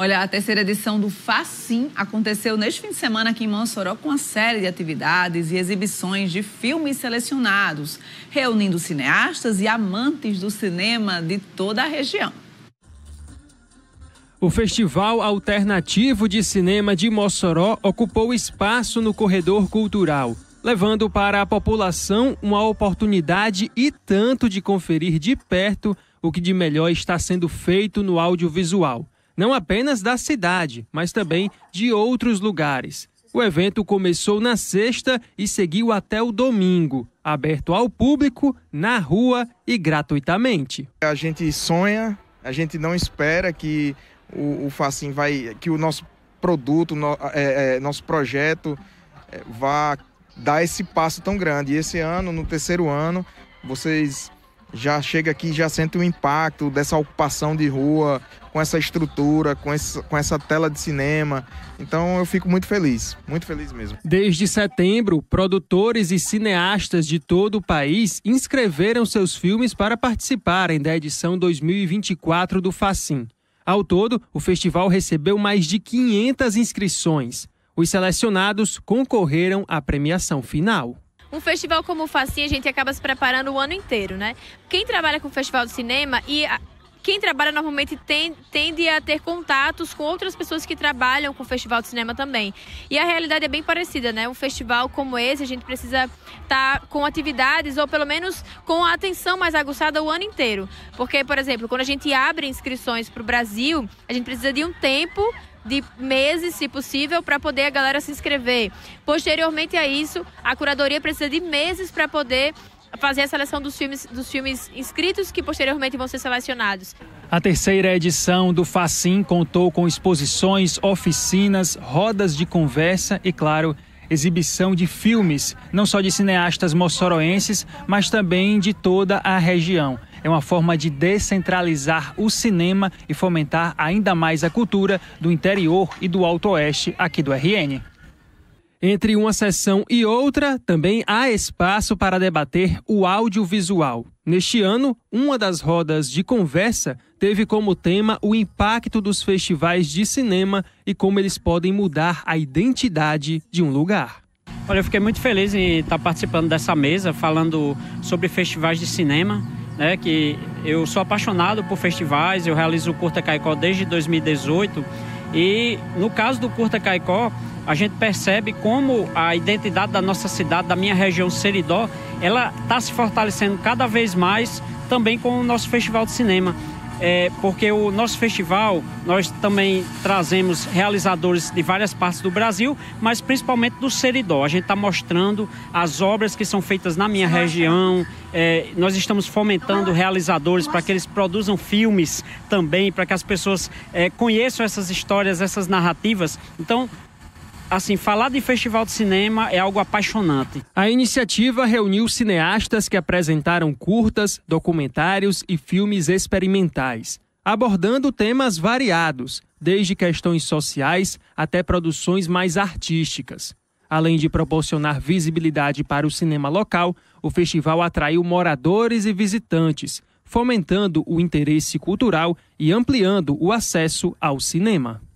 Olha, a terceira edição do Facim aconteceu neste fim de semana aqui em Mossoró com uma série de atividades e exibições de filmes selecionados, reunindo cineastas e amantes do cinema de toda a região. O Festival Alternativo de Cinema de Mossoró ocupou espaço no corredor cultural, levando para a população uma oportunidade e tanto de conferir de perto o que de melhor está sendo feito no audiovisual não apenas da cidade, mas também de outros lugares. O evento começou na sexta e seguiu até o domingo, aberto ao público, na rua e gratuitamente. A gente sonha, a gente não espera que o, o Facim vai, que o nosso produto, no, é, é, nosso projeto é, vá dar esse passo tão grande. E esse ano, no terceiro ano, vocês já chega aqui já sente o impacto dessa ocupação de rua, com essa estrutura, com essa, com essa tela de cinema. Então eu fico muito feliz, muito feliz mesmo. Desde setembro, produtores e cineastas de todo o país inscreveram seus filmes para participarem da edição 2024 do Facim. Ao todo, o festival recebeu mais de 500 inscrições. Os selecionados concorreram à premiação final. Um festival como o Facinha, a gente acaba se preparando o ano inteiro, né? Quem trabalha com o festival de cinema e a quem trabalha normalmente tem, tende a ter contatos com outras pessoas que trabalham com o festival de cinema também. E a realidade é bem parecida, né? Um festival como esse, a gente precisa estar tá com atividades ou pelo menos com a atenção mais aguçada o ano inteiro. Porque, por exemplo, quando a gente abre inscrições para o Brasil, a gente precisa de um tempo de meses, se possível, para poder a galera se inscrever. Posteriormente a isso, a curadoria precisa de meses para poder fazer a seleção dos filmes, dos filmes inscritos que posteriormente vão ser selecionados. A terceira edição do Facim contou com exposições, oficinas, rodas de conversa e, claro, exibição de filmes, não só de cineastas moçoroenses, mas também de toda a região. É uma forma de descentralizar o cinema e fomentar ainda mais a cultura do interior e do Alto Oeste aqui do RN. Entre uma sessão e outra, também há espaço para debater o audiovisual. Neste ano, uma das rodas de conversa teve como tema o impacto dos festivais de cinema e como eles podem mudar a identidade de um lugar. Olha, eu fiquei muito feliz em estar participando dessa mesa, falando sobre festivais de cinema né, que eu sou apaixonado por festivais, eu realizo o Curta Caicó desde 2018 e no caso do Curta Caicó, a gente percebe como a identidade da nossa cidade, da minha região Seridó, ela está se fortalecendo cada vez mais também com o nosso festival de cinema é, porque o nosso festival, nós também trazemos realizadores de várias partes do Brasil, mas principalmente do Seridó. A gente está mostrando as obras que são feitas na minha região, é, nós estamos fomentando realizadores para que eles produzam filmes também, para que as pessoas é, conheçam essas histórias, essas narrativas. Então, assim, falar de festival de cinema é algo apaixonante. A iniciativa reuniu cineastas que apresentaram curtas, documentários e filmes experimentais, abordando temas variados, desde questões sociais até produções mais artísticas. Além de proporcionar visibilidade para o cinema local, o festival atraiu moradores e visitantes, fomentando o interesse cultural e ampliando o acesso ao cinema.